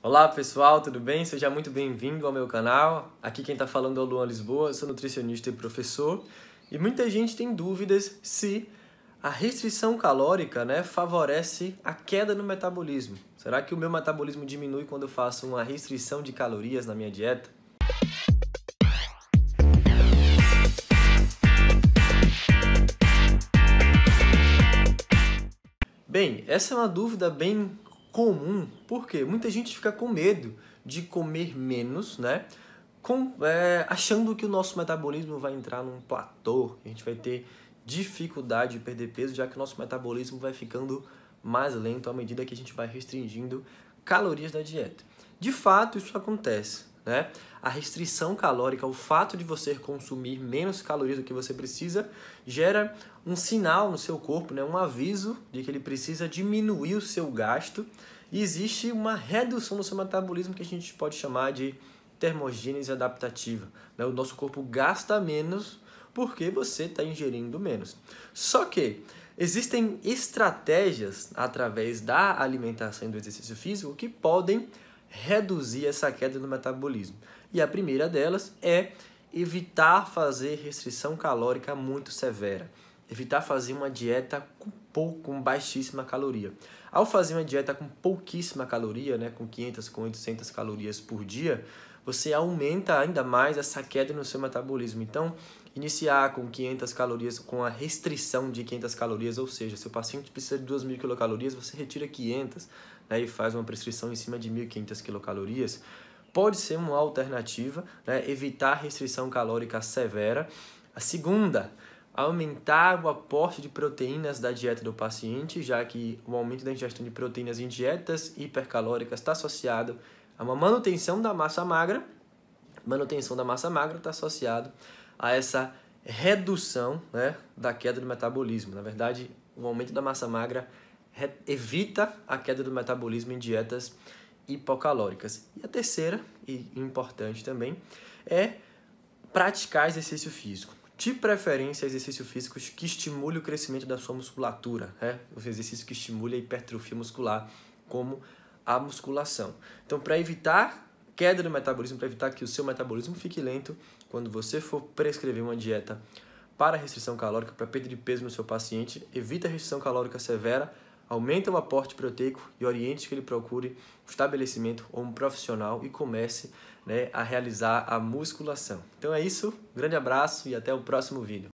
Olá pessoal, tudo bem? Seja muito bem-vindo ao meu canal. Aqui quem está falando é o Luan Lisboa, sou nutricionista e professor. E muita gente tem dúvidas se a restrição calórica né, favorece a queda no metabolismo. Será que o meu metabolismo diminui quando eu faço uma restrição de calorias na minha dieta? Bem, essa é uma dúvida bem comum, porque muita gente fica com medo de comer menos, né? Com, é, achando que o nosso metabolismo vai entrar num platô, a gente vai ter dificuldade de perder peso, já que o nosso metabolismo vai ficando mais lento à medida que a gente vai restringindo calorias da dieta. De fato, isso acontece, né? A restrição calórica, o fato de você consumir menos calorias do que você precisa, gera um sinal no seu corpo, né? um aviso de que ele precisa diminuir o seu gasto. E existe uma redução no seu metabolismo que a gente pode chamar de termogênese adaptativa. Né? O nosso corpo gasta menos porque você está ingerindo menos. Só que existem estratégias através da alimentação e do exercício físico que podem reduzir essa queda no metabolismo. E a primeira delas é evitar fazer restrição calórica muito severa, evitar fazer uma dieta com pouco, com baixíssima caloria. Ao fazer uma dieta com pouquíssima caloria, né, com 500, com 800 calorias por dia, você aumenta ainda mais essa queda no seu metabolismo. Então, Iniciar com 500 calorias, com a restrição de 500 calorias, ou seja, se o paciente precisa de 2.000 quilocalorias, você retira 500 né, e faz uma prescrição em cima de 1.500 quilocalorias. Pode ser uma alternativa, né, evitar restrição calórica severa. A segunda, aumentar o aporte de proteínas da dieta do paciente, já que o aumento da ingestão de proteínas em dietas hipercalóricas está associado a uma manutenção da massa magra. Manutenção da massa magra está associado a essa redução né, da queda do metabolismo. Na verdade, o aumento da massa magra evita a queda do metabolismo em dietas hipocalóricas. E a terceira, e importante também, é praticar exercício físico. De preferência, exercícios físicos que estimule o crescimento da sua musculatura, né? os exercícios que estimule a hipertrofia muscular, como a musculação. Então, para evitar queda do metabolismo para evitar que o seu metabolismo fique lento quando você for prescrever uma dieta para restrição calórica, para perda de peso no seu paciente, evita a restrição calórica severa, aumenta o aporte proteico e oriente que ele procure um estabelecimento ou um profissional e comece né, a realizar a musculação. Então é isso, um grande abraço e até o próximo vídeo.